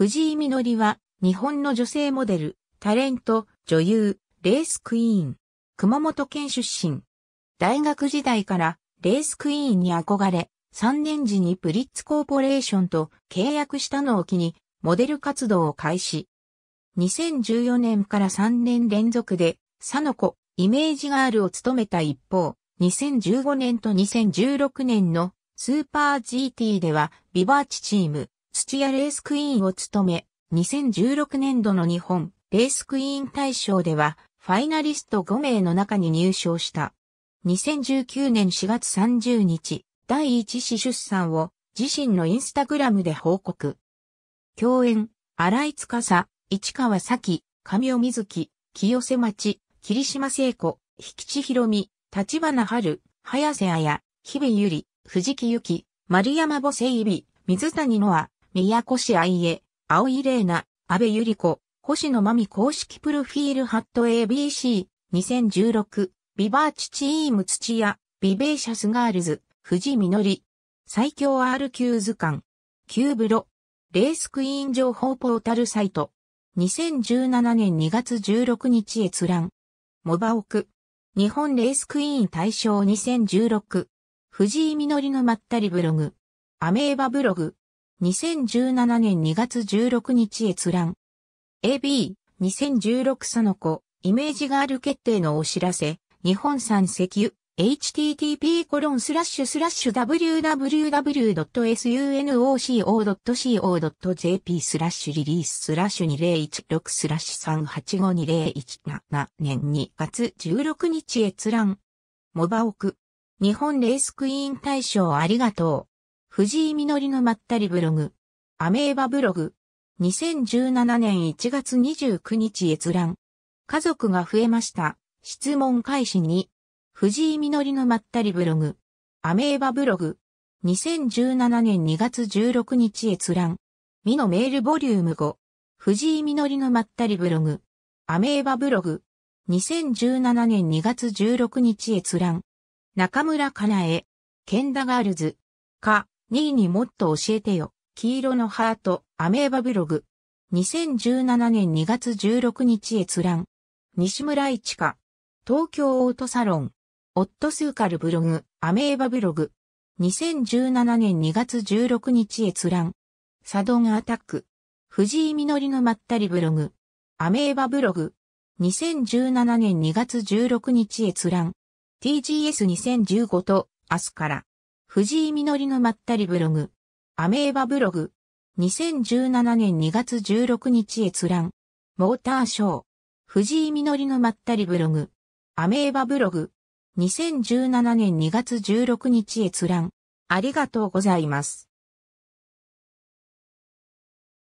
藤井みのりは、日本の女性モデル、タレント、女優、レースクイーン。熊本県出身。大学時代からレースクイーンに憧れ、3年時にプリッツコーポレーションと契約したのを機に、モデル活動を開始。2014年から3年連続で、佐野子、イメージガールを務めた一方、2015年と2016年のスーパー GT ではビバーチチーム、土屋レースクイーンを務め、2016年度の日本レースクイーン大賞では、ファイナリスト5名の中に入賞した。2019年4月30日、第一子出産を自身のインスタグラムで報告。共演、荒井司、市川咲、神尾瑞希、清瀬町、霧島聖子、引地博美、立花春、早瀬彩、日々ゆり、藤木ゆき、丸山母聖美、水谷のあ、宮越愛江、青井玲奈、安部ゆり子、星野真美公式プロフィールハット ABC、2016、ビバーチチーム土屋、ビベーシャスガールズ、藤みのり、最強 R 級図鑑、キューブロ、レースクイーン情報ポータルサイト、2017年2月16日閲覧、モバオク、日本レースクイーン大賞2016、藤井みのりのまったりブログ、アメーバブログ、2017年2月16日閲覧。AB、2016その子、イメージガール決定のお知らせ、日本産石油、http コロンスラッシュスラッシュ www.sunoco.co.jp スラッシュリリーススラッシュ2016スラッシュ3852017年2月16日閲覧。モバオク。日本レースクイーン大賞ありがとう。藤井みのりのまったりブログ。アメーバブログ。2017年1月29日閲覧。家族が増えました。質問開始2。藤井みのりのまったりブログ。アメーバブログ。2017年2月16日閲覧。みのメールボリューム5。藤井みのりのまったりブログ。アメーバブログ。2017年2月16日閲覧。中村かなえ。ケンダガールズ。か。2位にもっと教えてよ。黄色のハート、アメーバブログ。2017年2月16日閲覧。西村一花。東京オートサロン。オットスーカルブログ、アメーバブログ。2017年2月16日閲覧。サドンアタック。藤井みのりのまったりブログ。アメーバブログ。2017年2月16日閲覧。TGS2015 と明日から。藤井みのりのまったりブログ。アメーバブログ。2017年2月16日閲覧。モーターショー。藤井みのりのまったりブログ。アメーバブログ。2017年2月16日閲覧。ありがとうございます。